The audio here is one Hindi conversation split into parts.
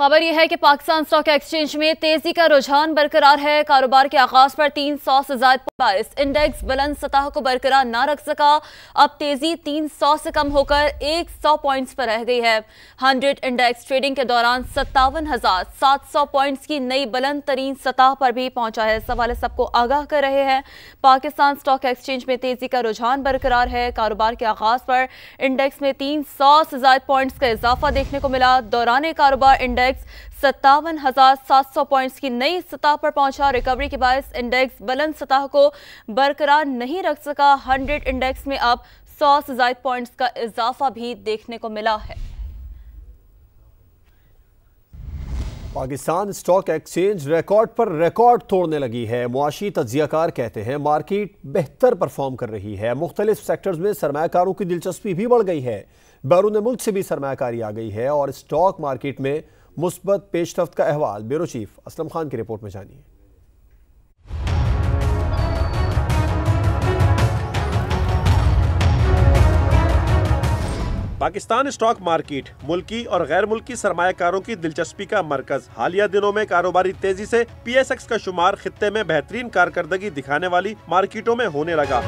खबर यह है कि पाकिस्तान स्टॉक एक्सचेंज में तेजी का रुझान बरकरार है कारोबार के आगाज पर तीन सौ से ज्यादा इंडेक्स बुलंद सतह को बरकरार न रख सका अब तेजी तीन सौ से कम होकर एक सौ पॉइंट्स पर रह गई है हंड्रेड इंडेक्स ट्रेडिंग के दौरान सत्तावन हजार सात सौ पॉइंट्स की नई बुलंद तरीन सतह पर भी पहुंचा है सवाल सबको आगाह कर रहे हैं पाकिस्तान स्टॉक एक्सचेंज में तेजी का रुझान बरकरार है कारोबार के आगाज पर इंडेक्स में तीन सौ से ज्यादा पॉइंट्स का इजाफा देखने को मिला दौरान कारोबार इंडेक्स इंडेक्स सत्तावन हजार सात सौ पॉइंट्स की नई सतह पर पहुंचा रिकवरी के बायस इंडेक्स बुलंद सतह को बरकरार नहीं रख सका हंड्रेड इंडेक्स में अब सौ से जायद पॉइंट्स का इजाफा भी देखने को मिला है पाकिस्तान स्टॉक एक्सचेंज रिकॉर्ड पर रिकॉर्ड तोड़ने लगी है मुआशी तजियाकार कहते हैं मार्केट बेहतर परफॉर्म कर रही है मुख्तलिफ सेक्टर्स में सरमाकारों की दिलचस्पी भी बढ़ गई है बैरून मुल्क से भी सरमाकारी आ गई है और स्टॉक मार्केट में मुस्बत पेशरफ का अहवाल ब्यूरो चीफ असलम खान की रिपोर्ट में जानिए पाकिस्तान स्टॉक मार्केट मुल्की और गैर मुल्की सरमाकारों की दिलचस्पी का मरकज हालिया दिनों में कारोबारी तेजी से पीएसएक्स का शुमार खत्े में बेहतरीन कारकर्दगी दिखाने वाली मार्केटों में होने लगा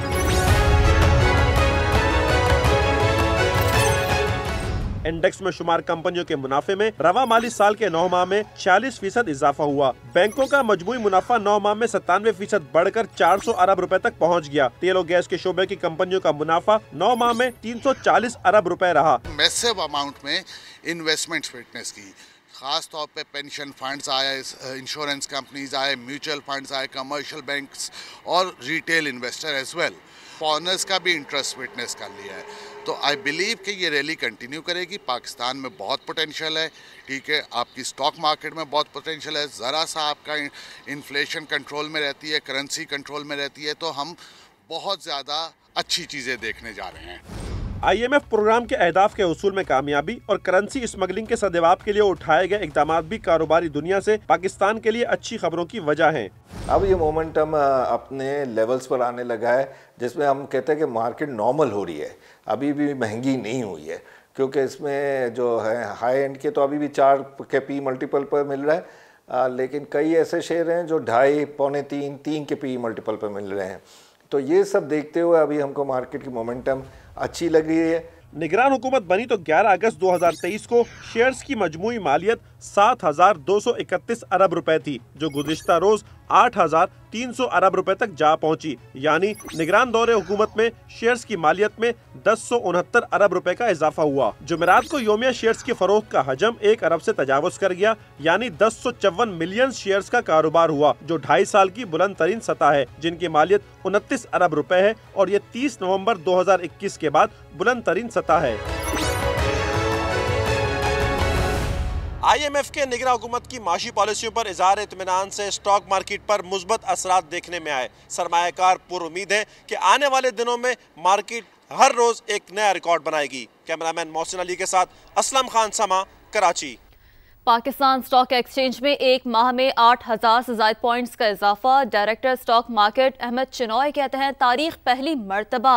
इंडेक्स में शुमार कंपनियों के मुनाफे में रवा माली साल के नौ माह में छियालीस फीसद इजाफा हुआ बैंकों का मजमू मुनाफा नौ माह में सत्तानवे फीसद बढ़कर चार सौ अरब रूपए तक पहुँच गया तेल और गैस के शोबे की कंपनियों का मुनाफा नौ माह में तीन सौ चालीस अरब रूपए रहा मैसेव अमाउंट में इन्वेस्टमेंट फिटनेस की खास तौर पे पेंशन फंड्स आए इंश्योरेंस कंपनीज आए म्यूचुअल फंड्स आए कमर्शियल बैंक्स और retail investor as well foreigners का भी इंटरेस्ट विटनेस कर लिया है तो आई बिलीव कि ये रैली कंटिन्यू करेगी पाकिस्तान में बहुत पोटेंशियल है ठीक है आपकी स्टॉक मार्केट में बहुत पोटेंशियल है ज़रा सा आपका इन्फ्लेशन कंट्रोल में रहती है करेंसी कंट्रोल में रहती है तो हम बहुत ज़्यादा अच्छी चीज़ें देखने जा रहे हैं आईएमएफ प्रोग्राम के अहदाफ के असूल में कामयाबी और करेंसी स्मगलिंग के सदवाब के लिए उठाए गए इकदाम भी कारोबारी दुनिया से पाकिस्तान के लिए अच्छी खबरों की वजह है अब ये मोमेंटम अपने लेवल्स पर आने लगा है जिसमें हम कहते हैं कि मार्केट नॉर्मल हो रही है अभी भी महंगी नहीं हुई है क्योंकि इसमें जो है हाई एंड के तो अभी भी चार के पी मल्टीपल पर मिल रहा है आ, लेकिन कई ऐसे शेयर हैं जो ढाई पौने तीन तीन के पी मल्टीपल पर मिल रहे हैं तो ये सब देखते हुए अभी हमको मार्केट की मोमेंटम अच्छी लग रही है निगरान हुकूमत बनी तो 11 अगस्त 2023 को शेयर्स की मजमू मालियत सात हजार दो सौ इकतीस अरब रुपए थी जो गुजशत रोज आठ हजार तीन सौ अरब रुपए तक जा पहुंची यानी निगरान दौरे हुकूमत में शेयर्स की मालियत में दस सौ उनहत्तर अरब रुपए का इजाफा हुआ जुमेरात को योमिया शेयर्स की फरोख का हजम एक अरब से तजावज कर गया यानी दस सौ चौवन मिलियन शेयर्स का कारोबार हुआ जो ढाई साल की बुलंद तरीन सतह है जिनकी मालियत उनतीस अरब रुपए है और ये तीस नवम्बर दो के बाद बुलंद तरीन सतह है आईएमएफ के निगरा हुकूमत की माशी पॉलिसियों पर इजहार इतमान से स्टॉक मार्केट पर मुस्बत असरा देखने में आए सरमाकार पुर उम्मीद है कि आने वाले दिनों में मार्केट हर रोज़ एक नया रिकॉर्ड बनाएगी कैमरामैन मोहसिन अली के साथ असलम खान समा कराची पाकिस्तान स्टॉक एक्सचेंज में एक माह में आठ हज़ार से ज्यादा पॉइंट्स का इजाफा director stock market Ahmad Chinoy कहते हैं तारीख पहली मरतबा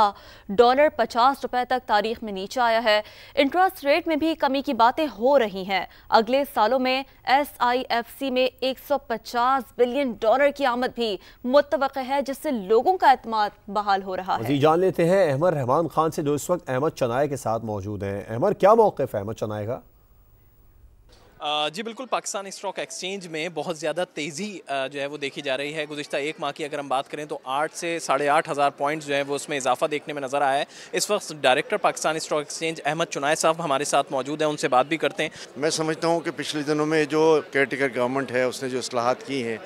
डॉलर पचास रुपए तक तारीख में नीचे आया है इंटरेस्ट रेट में भी कमी की बातें हो रही हैं अगले सालों में एस आई एफ सी में एक सौ पचास बिलियन डॉलर की आमद भी मुतव है जिससे लोगों का अतमाद बहाल हो रहा है जान लेते हैं अहमद रहमान खान से जो इस वक्त अहमद चनाए के साथ मौजूद है अहमद क्या मौके है अहमद चनाए का जी बिल्कुल पाकिस्तान स्टॉक एक्सचेंज में बहुत ज़्यादा तेज़ी जो है वो देखी जा रही है गुजशत एक माह की अगर हम बात करें तो आठ से साढ़े आठ हज़ार पॉइंट जो है वो उसमें इजाफा देखने में नज़र आया है इस वक्त director Pakistan stock exchange Ahmad Chinoy साहब हमारे साथ मौजूद हैं उनसे बात भी करते हैं मैं समझता हूँ कि पिछले दिनों में जो केयर गवर्नमेंट है उसने जो असलाहत की हैं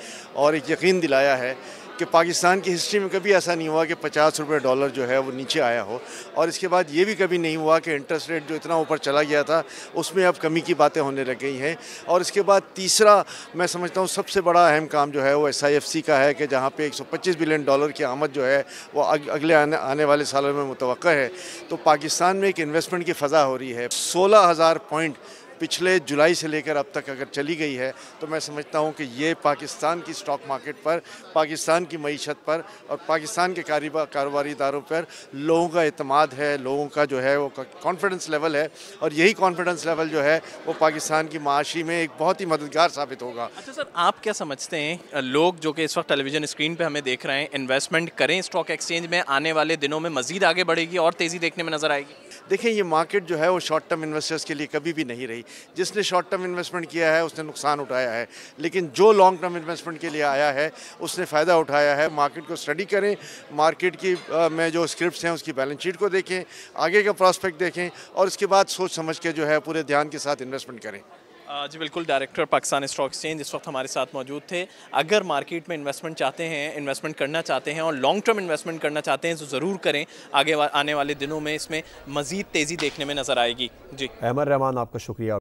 और एक यकीन दिलाया है कि पाकिस्तान की हिस्ट्री में कभी ऐसा नहीं हुआ कि पचास रुपये डॉलर जो है वो नीचे आया हो और इसके बाद ये भी कभी नहीं हुआ कि इंटरेस्ट रेट जो इतना ऊपर चला गया था उसमें अब कमी की बातें होने लग गई हैं और इसके बाद तीसरा मैं समझता हूँ सबसे बड़ा अहम काम जो है वो एस का है कि जहाँ पर एक बिलियन डॉलर की आमद जो है वो अगले आने, आने वाले सालों में मुतव है तो पाकिस्तान में एक इन्वेस्टमेंट की फ़ा हो रही है सोलह पॉइंट पिछले जुलाई से लेकर अब तक अगर चली गई है तो मैं समझता हूँ कि ये पाकिस्तान की स्टॉक मार्केट पर पाकिस्तान की मीशत पर और पाकिस्तान के कारोबारी इदारों पर लोगों का अतमाद है लोगों का जो है वो कॉन्फिडेंस लेवल है और यही कॉन्फिडेंस लेवल जो है वो पाकिस्तान की माशी में एक बहुत ही मददगार साबित होगा अच्छा सर आप क्या समझते हैं लोग जो कि इस वक्त टेलीविजन स्क्रीन पर हमें देख रहे हैं इन्वेस्टमेंट करें स्टॉक एक्सचेंज में आने वाले दिनों में मजीद आगे बढ़ेगी और तेज़ी देखने में नजर आएगी देखें ये मार्केट जो है वो शॉर्ट टर्म इन्वेस्टर्स के लिए कभी भी नहीं रही जिसने शॉर्ट टर्म इन्वेस्टमेंट किया है उसने नुकसान उठाया है लेकिन जो लॉन्ग टर्म इन्वेस्टमेंट के लिए आया है उसने फ़ायदा उठाया है मार्केट को स्टडी करें मार्केट की में जो स्क्रिप्ट हैं उसकी बैलेंस शीट को देखें आगे का प्रॉस्पेक्ट देखें और उसके बाद सोच समझ के जो है पूरे ध्यान के साथ इन्वेस्टमेंट करें जी बिल्कुल डायरेक्टर पाकिस्तान स्टॉक एक्सचेंज इस वक्त हमारे साथ मौजूद थे अगर मार्केट में इन्वेस्टमेंट चाहते हैं इन्वेस्टमेंट करना चाहते हैं और लॉन्ग टर्म इन्वेस्टमेंट करना चाहते हैं तो ज़रूर करें आगे वा, आने वाले दिनों में इसमें मज़ीद तेज़ी देखने में नज़र आएगी जी अहमद रहमान आपका शुक्रिया